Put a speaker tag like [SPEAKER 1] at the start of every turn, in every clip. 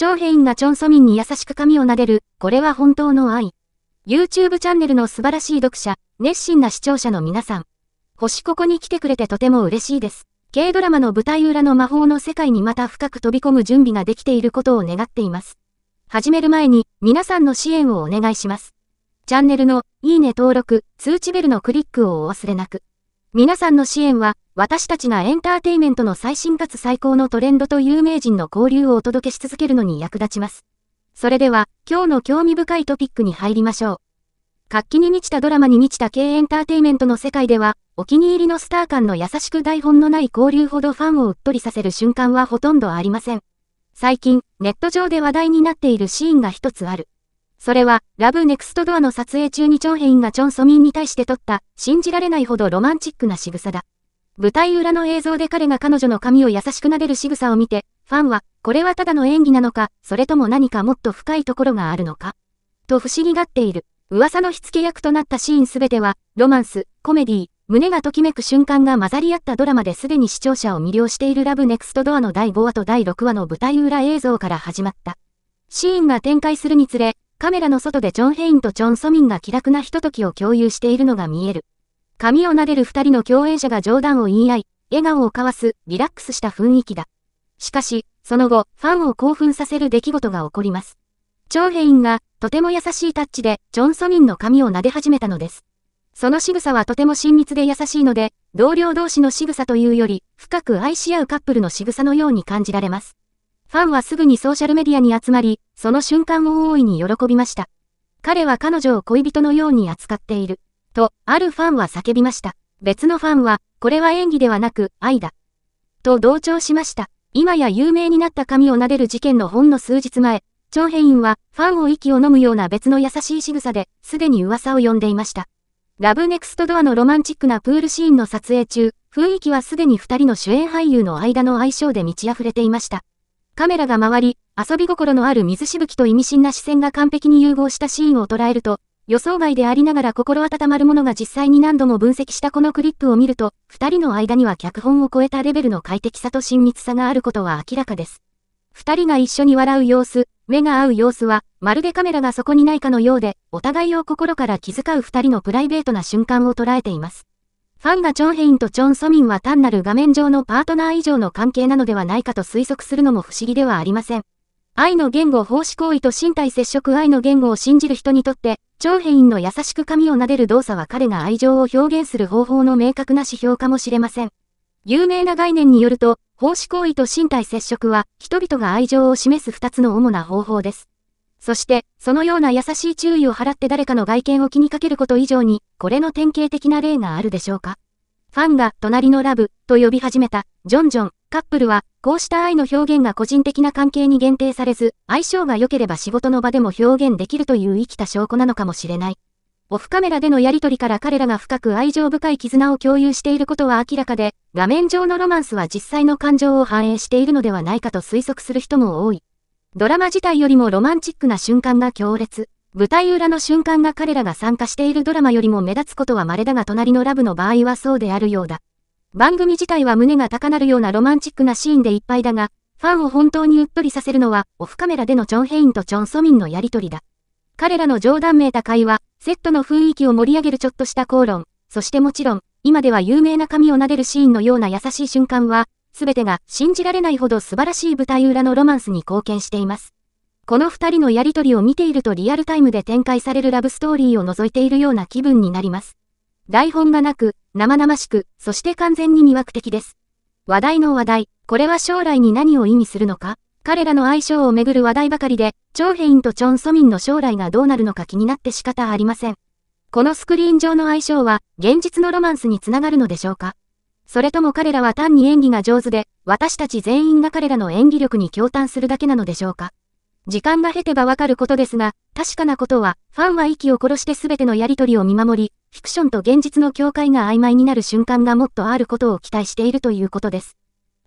[SPEAKER 1] 長編がチョンソミンに優しく髪を撫でる、これは本当の愛。YouTube チャンネルの素晴らしい読者、熱心な視聴者の皆さん。星ここに来てくれてとても嬉しいです。K ドラマの舞台裏の魔法の世界にまた深く飛び込む準備ができていることを願っています。始める前に皆さんの支援をお願いします。チャンネルのいいね登録、通知ベルのクリックをお忘れなく。皆さんの支援は私たちがエンターテイメントの最新かつ最高のトレンドと有名人の交流をお届けし続けるのに役立ちます。それでは、今日の興味深いトピックに入りましょう。活気に満ちたドラマに満ちた軽エンターテイメントの世界では、お気に入りのスター間の優しく台本のない交流ほどファンをうっとりさせる瞬間はほとんどありません。最近、ネット上で話題になっているシーンが一つある。それは、ラブネクストドアの撮影中にチョンヘインがチョンソミンに対して撮った、信じられないほどロマンチックな仕草だ。舞台裏の映像で彼が彼女の髪を優しく撫でる仕草を見て、ファンは、これはただの演技なのか、それとも何かもっと深いところがあるのか、と不思議がっている。噂の火付け役となったシーンすべては、ロマンス、コメディ胸がときめく瞬間が混ざり合ったドラマですでに視聴者を魅了しているラブネクストドアの第5話と第6話の舞台裏映像から始まった。シーンが展開するにつれ、カメラの外でジョン・ヘインとジョン・ソミンが気楽なひとときを共有しているのが見える。髪を撫でる二人の共演者が冗談を言い合い、笑顔を交わすリラックスした雰囲気だ。しかし、その後、ファンを興奮させる出来事が起こります。長ヘインが、とても優しいタッチで、ジョン・ソミンの髪を撫で始めたのです。その仕草はとても親密で優しいので、同僚同士の仕草というより、深く愛し合うカップルの仕草のように感じられます。ファンはすぐにソーシャルメディアに集まり、その瞬間を大いに喜びました。彼は彼女を恋人のように扱っている。と、あるファンは叫びました。別のファンは、これは演技ではなく、愛だ。と同調しました。今や有名になった髪を撫でる事件のほんの数日前、長編員は、ファンを息を飲むような別の優しい仕草で、すでに噂を呼んでいました。ラブネクストドアのロマンチックなプールシーンの撮影中、雰囲気はすでに二人の主演俳優の間の相性で満ち溢れていました。カメラが回り、遊び心のある水しぶきと意味深な視線が完璧に融合したシーンを捉えると、予想外でありながら心温まるものが実際に何度も分析したこのクリップを見ると、二人の間には脚本を超えたレベルの快適さと親密さがあることは明らかです。二人が一緒に笑う様子、目が合う様子は、まるでカメラがそこにないかのようで、お互いを心から気遣う二人のプライベートな瞬間を捉えています。ファンがチョンヘインとチョンソミンは単なる画面上のパートナー以上の関係なのではないかと推測するのも不思議ではありません。愛の言語奉仕行為と身体接触愛の言語を信じる人にとって、長辺員の優しく髪を撫でる動作は彼が愛情を表現する方法の明確な指標かもしれません。有名な概念によると、奉仕行為と身体接触は、人々が愛情を示す二つの主な方法です。そして、そのような優しい注意を払って誰かの外見を気にかけること以上に、これの典型的な例があるでしょうかファンが隣のラブと呼び始めた、ジョンジョン、カップルは、こうした愛の表現が個人的な関係に限定されず、相性が良ければ仕事の場でも表現できるという生きた証拠なのかもしれない。オフカメラでのやりとりから彼らが深く愛情深い絆を共有していることは明らかで、画面上のロマンスは実際の感情を反映しているのではないかと推測する人も多い。ドラマ自体よりもロマンチックな瞬間が強烈。舞台裏の瞬間が彼らが参加しているドラマよりも目立つことは稀だが隣のラブの場合はそうであるようだ。番組自体は胸が高鳴るようなロマンチックなシーンでいっぱいだが、ファンを本当にうっとりさせるのは、オフカメラでのチョンヘインとチョンソミンのやりとりだ。彼らの冗談めいた会話、セットの雰囲気を盛り上げるちょっとした口論、そしてもちろん、今では有名な髪を撫でるシーンのような優しい瞬間は、すべてが信じられないほど素晴らしい舞台裏のロマンスに貢献しています。この二人のやりとりを見ているとリアルタイムで展開されるラブストーリーを覗いているような気分になります。台本がなく、生々しく、そして完全に魅惑的です。話題の話題、これは将来に何を意味するのか彼らの相性をめぐる話題ばかりで、チョウヘインとチョン・ソミンの将来がどうなるのか気になって仕方ありません。このスクリーン上の相性は、現実のロマンスにつながるのでしょうかそれとも彼らは単に演技が上手で、私たち全員が彼らの演技力に共感するだけなのでしょうか時間が経てばわかることですが、確かなことは、ファンは息を殺して全てのやりとりを見守り、フィクションと現実の境界が曖昧になる瞬間がもっとあることを期待しているということです。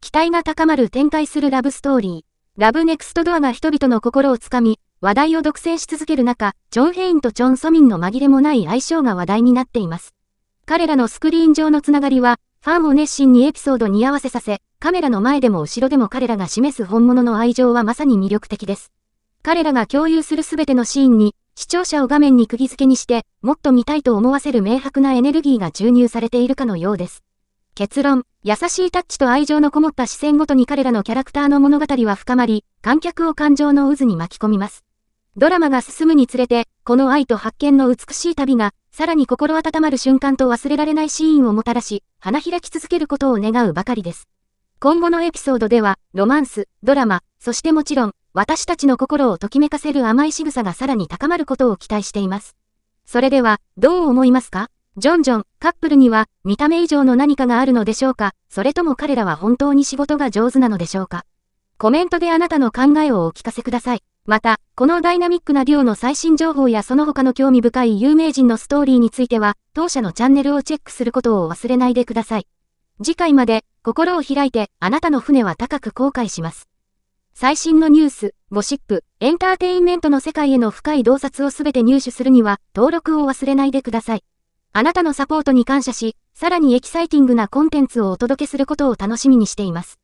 [SPEAKER 1] 期待が高まる展開するラブストーリー。ラブネクストドアが人々の心をつかみ、話題を独占し続ける中、ジョン・ヘインとチョン・ソミンの紛れもない相性が話題になっています。彼らのスクリーン上のつながりは、ファンを熱心にエピソードに合わせさせ、カメラの前でも後ろでも彼らが示す本物の愛情はまさに魅力的です。彼らが共有するすべてのシーンに、視聴者を画面に釘付けにして、もっと見たいと思わせる明白なエネルギーが注入されているかのようです。結論、優しいタッチと愛情のこもった視線ごとに彼らのキャラクターの物語は深まり、観客を感情の渦に巻き込みます。ドラマが進むにつれて、この愛と発見の美しい旅が、さらに心温まる瞬間と忘れられないシーンをもたらし、花開き続けることを願うばかりです。今後のエピソードでは、ロマンス、ドラマ、そしてもちろん、私たちの心をときめかせる甘い仕草がさらに高まることを期待しています。それでは、どう思いますかジョンジョン、カップルには見た目以上の何かがあるのでしょうかそれとも彼らは本当に仕事が上手なのでしょうかコメントであなたの考えをお聞かせください。また、このダイナミックなデュオの最新情報やその他の興味深い有名人のストーリーについては、当社のチャンネルをチェックすることを忘れないでください。次回まで、心を開いて、あなたの船は高く後悔します。最新のニュース、ゴシップ、エンターテインメントの世界への深い洞察をすべて入手するには、登録を忘れないでください。あなたのサポートに感謝し、さらにエキサイティングなコンテンツをお届けすることを楽しみにしています。